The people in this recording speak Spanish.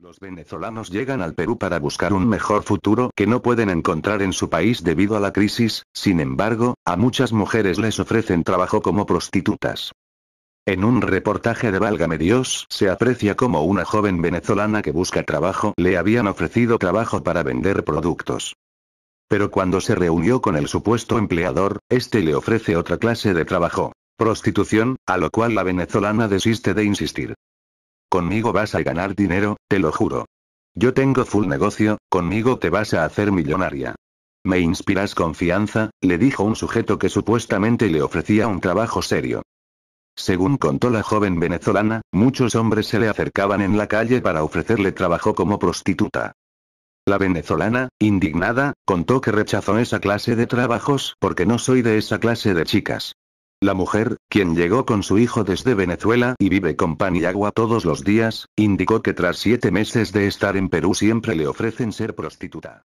Los venezolanos llegan al Perú para buscar un mejor futuro que no pueden encontrar en su país debido a la crisis, sin embargo, a muchas mujeres les ofrecen trabajo como prostitutas. En un reportaje de Válgame Dios se aprecia como una joven venezolana que busca trabajo le habían ofrecido trabajo para vender productos. Pero cuando se reunió con el supuesto empleador, este le ofrece otra clase de trabajo, prostitución, a lo cual la venezolana desiste de insistir. Conmigo vas a ganar dinero, te lo juro. Yo tengo full negocio, conmigo te vas a hacer millonaria. Me inspiras confianza, le dijo un sujeto que supuestamente le ofrecía un trabajo serio. Según contó la joven venezolana, muchos hombres se le acercaban en la calle para ofrecerle trabajo como prostituta. La venezolana, indignada, contó que rechazó esa clase de trabajos porque no soy de esa clase de chicas. La mujer, quien llegó con su hijo desde Venezuela y vive con pan y agua todos los días, indicó que tras siete meses de estar en Perú siempre le ofrecen ser prostituta.